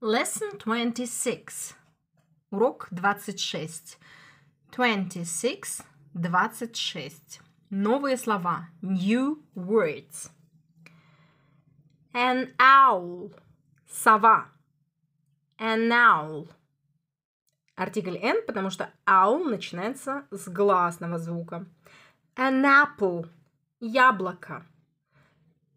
Lesson 26. Урок 26. 26, 26. Новые слова. New words. An owl. Сова. An owl. Артикль N, потому что owl начинается с гласного звука. An apple. Яблоко.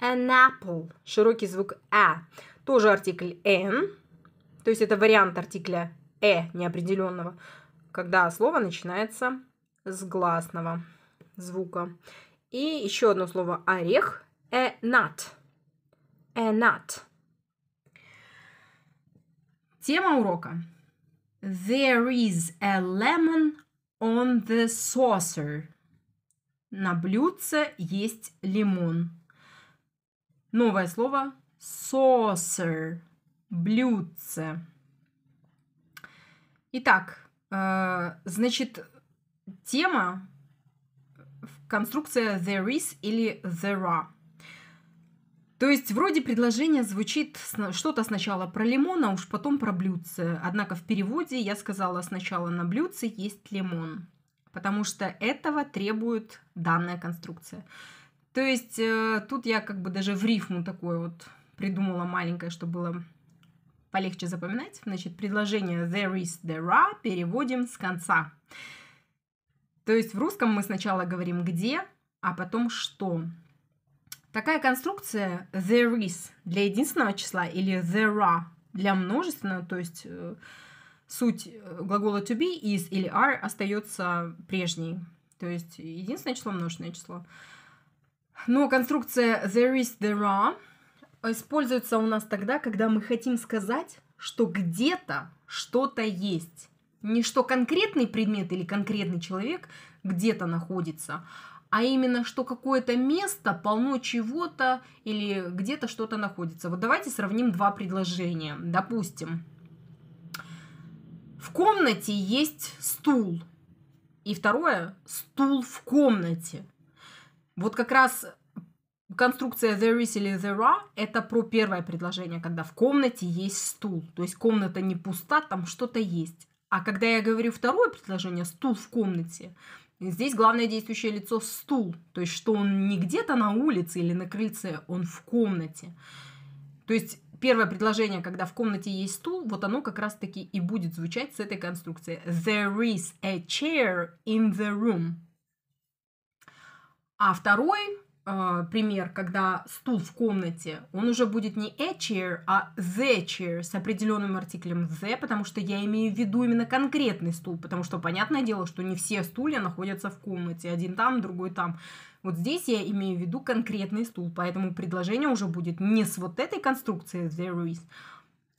An apple. Широкий звук А. Тоже артикль N, то есть это вариант артикля «э» неопределенного, когда слово начинается с гласного звука. И еще одно слово «орех» – «энат». «Энат». Тема урока. There is a lemon on the saucer. На блюдце есть лимон. Новое слово saucer блюдце. Итак, э, значит, тема, э, конструкция there is или there are. То есть вроде предложение звучит что-то сначала про лимон, а уж потом про блюдце. Однако в переводе я сказала сначала на блюдце есть лимон, потому что этого требует данная конструкция. То есть э, тут я как бы даже в рифму такое вот придумала маленькое, чтобы было полегче запоминать. Значит, предложение there is, there are переводим с конца. То есть в русском мы сначала говорим где, а потом что. Такая конструкция there is для единственного числа или there are для множественного, то есть э, суть э, глагола to be, is или are остается прежней. То есть единственное число, множественное число. Но конструкция there is, there are используется у нас тогда, когда мы хотим сказать, что где-то что-то есть. Не что конкретный предмет или конкретный человек где-то находится, а именно, что какое-то место полно чего-то или где-то что-то находится. Вот давайте сравним два предложения. Допустим, в комнате есть стул. И второе, стул в комнате. Вот как раз конструкция there is или there are — это про первое предложение, когда в комнате есть стул. То есть комната не пуста, там что-то есть. А когда я говорю второе предложение, стул в комнате, здесь главное действующее лицо — стул. То есть что он не где-то на улице или на крыльце, он в комнате. То есть первое предложение, когда в комнате есть стул, вот оно как раз-таки и будет звучать с этой конструкцией. There is a chair in the room. А второй э, пример, когда стул в комнате, он уже будет не a chair, а the chair с определенным артиклем the, потому что я имею в виду именно конкретный стул, потому что понятное дело, что не все стулья находятся в комнате, один там, другой там. Вот здесь я имею в виду конкретный стул, поэтому предложение уже будет не с вот этой конструкцией there is,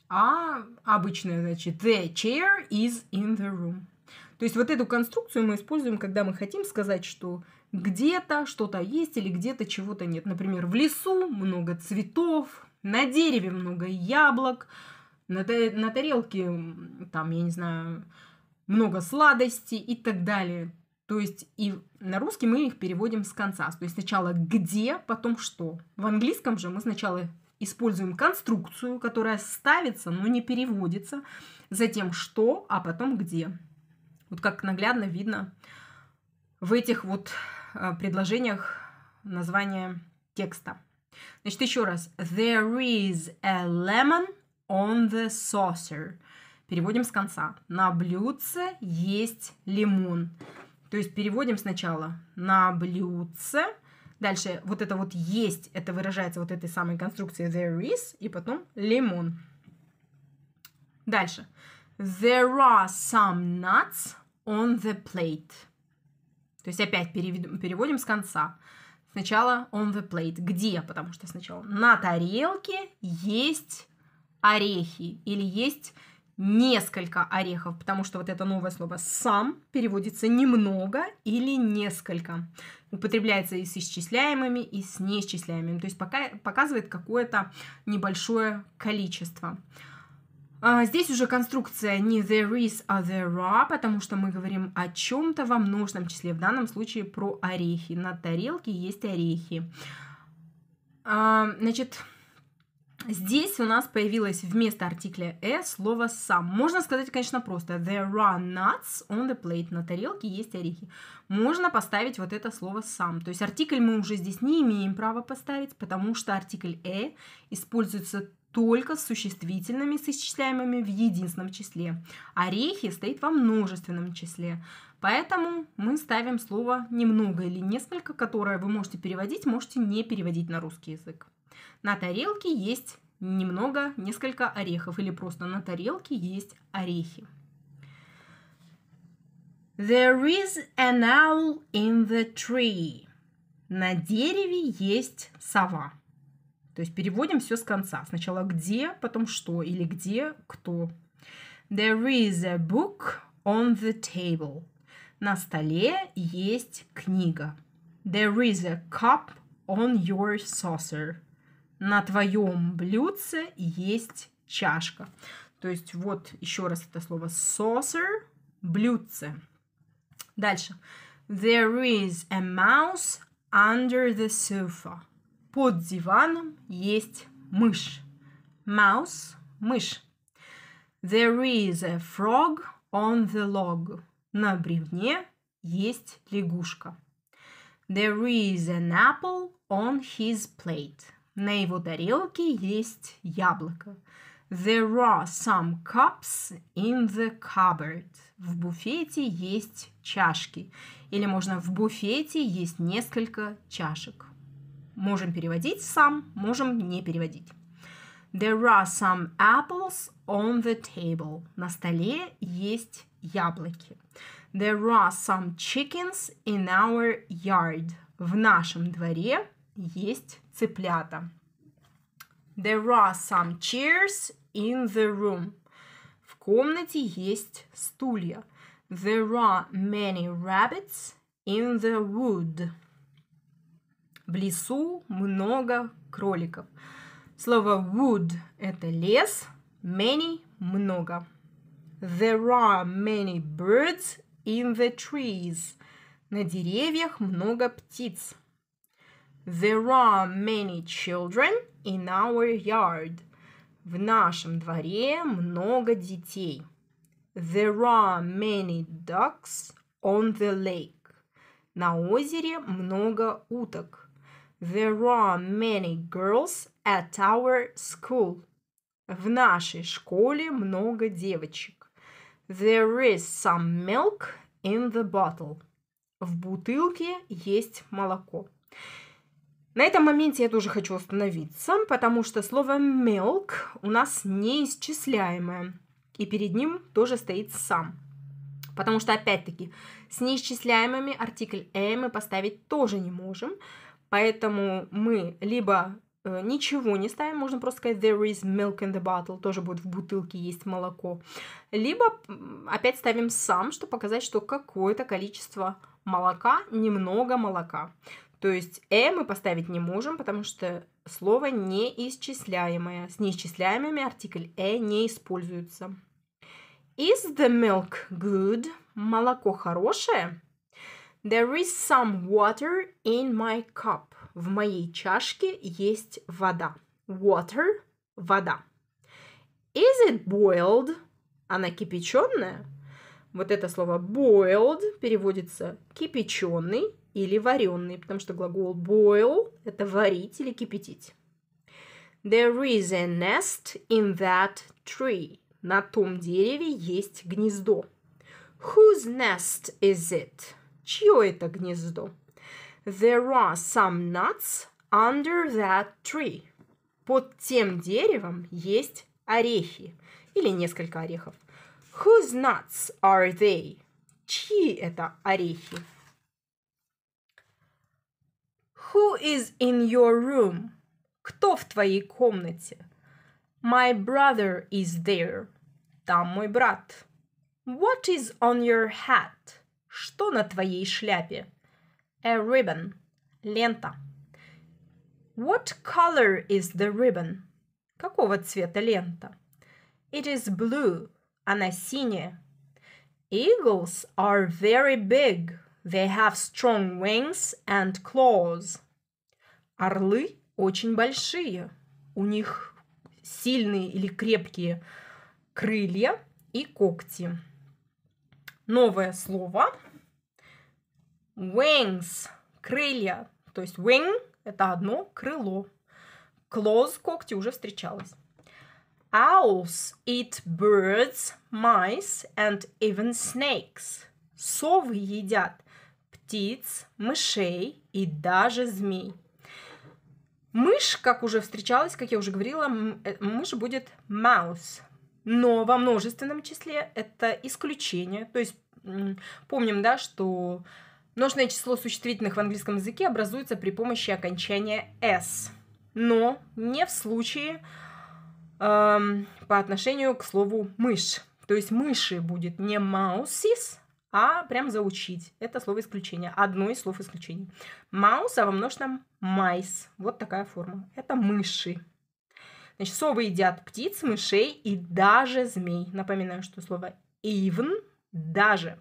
а обычное, значит, the chair is in the room. То есть вот эту конструкцию мы используем, когда мы хотим сказать, что где-то что-то есть или где-то чего-то нет. Например, в лесу много цветов, на дереве много яблок, на, на тарелке, там, я не знаю, много сладостей и так далее. То есть и на русский мы их переводим с конца. То есть сначала где, потом что. В английском же мы сначала используем конструкцию, которая ставится, но не переводится, затем что, а потом где. Вот как наглядно видно в этих вот э, предложениях название текста. Значит, еще раз. There is a lemon on the saucer. Переводим с конца. На блюдце есть лимон. То есть переводим сначала на блюдце. Дальше вот это вот есть, это выражается вот этой самой конструкцией there is, и потом лимон. Дальше. There are some nuts on the plate. То есть опять переводим с конца. Сначала on the plate. Где? Потому что сначала на тарелке есть орехи или есть несколько орехов, потому что вот это новое слово «сам» переводится «немного» или «несколько». Употребляется и с исчисляемыми, и с неисчисляемыми. То есть пока, показывает какое-то небольшое количество. А, здесь уже конструкция не there is, а there are, потому что мы говорим о чем-то во множном числе, в данном случае про орехи. На тарелке есть орехи. А, значит, здесь у нас появилось вместо артикля «э» слово «сам». Можно сказать, конечно, просто «there are nuts on the plate». На тарелке есть орехи. Можно поставить вот это слово «сам». То есть артикль мы уже здесь не имеем права поставить, потому что артикль «э» используется только с существительными, сочетаемыми в единственном числе. Орехи стоит во множественном числе. Поэтому мы ставим слово «немного» или «несколько», которое вы можете переводить, можете не переводить на русский язык. На тарелке есть немного, несколько орехов, или просто на тарелке есть орехи. There is an owl in the tree. На дереве есть сова. То есть переводим все с конца. Сначала где, потом что или где, кто. There is a book on the table. На столе есть книга. There is a cup on your saucer. На твоем блюдце есть чашка. То есть вот еще раз это слово saucer, блюдце. Дальше. There is a mouse under the sofa. Под диваном есть мышь. Mouse – мышь. There is a frog on the log. На бревне есть лягушка. There is an apple on his plate. На его тарелке есть яблоко. There are some cups in the cupboard. В буфете есть чашки. Или можно в буфете есть несколько чашек. Можем переводить сам, можем не переводить. There are some apples on the table. На столе есть яблоки. There are some chickens in our yard. В нашем дворе есть цыплята. There are some chairs in the room. В комнате есть стулья. There are many rabbits in the wood. В лесу много кроликов. Слово wood – это лес, many – много. There are many birds in the trees. На деревьях много птиц. There are many children in our yard. В нашем дворе много детей. There are many ducks on the lake. На озере много уток. There are many girls at our school. В нашей школе много девочек. There is some milk in the bottle. В бутылке есть молоко. На этом моменте я тоже хочу остановиться, потому что слово milk у нас неисчисляемое. И перед ним тоже стоит сам. Потому что, опять-таки, с неисчисляемыми артикль «э» мы поставить тоже не можем, Поэтому мы либо э, ничего не ставим, можно просто сказать there is milk in the bottle, тоже будет в бутылке есть молоко. Либо опять ставим сам, чтобы показать, что какое-то количество молока, немного молока. То есть «э» мы поставить не можем, потому что слово неисчисляемое. С неисчисляемыми артикль «э» не используется. Is the milk good? Молоко хорошее? There is some water in my cup. В моей чашке есть вода. Water – вода. Is it boiled? Она кипяченая? Вот это слово boiled переводится кипяченый или вареный, потому что глагол boil – это варить или кипятить. There is a nest in that tree. На том дереве есть гнездо. Whose nest is it? Чье это гнездо? There are some nuts under that tree. Под тем деревом есть орехи или несколько орехов. Whose nuts are they? Чьи это орехи? Who is in your room? Кто в твоей комнате? My brother is there. Там мой брат. What is on your hat? Что на твоей шляпе? A ribbon. Лента. What color is the ribbon? Какого цвета лента? It is blue. Она синяя. Eagles are very big. They have strong wings and claws. Орлы очень большие. У них сильные или крепкие крылья и когти новое слово. Wings – крылья. То есть wing – это одно крыло. Claws – когти уже встречалось. Owls eat birds, mice and even snakes. Совы едят птиц, мышей и даже змей. Мышь, как уже встречалась, как я уже говорила, э, мышь будет mouse но во множественном числе это исключение. То есть помним, да, что множное число существительных в английском языке образуется при помощи окончания s, но не в случае э, по отношению к слову мышь. То есть мыши будет не mouses, а прям заучить. Это слово исключение. Одно из слов исключения. Маус, а во множественном mice. Вот такая форма. Это мыши. Значит, совы едят птиц, мышей и даже змей. Напоминаю, что слово even – даже.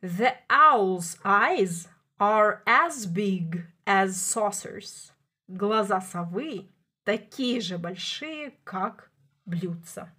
The owl's eyes are as big as saucers. Глаза совы такие же большие, как блюдца.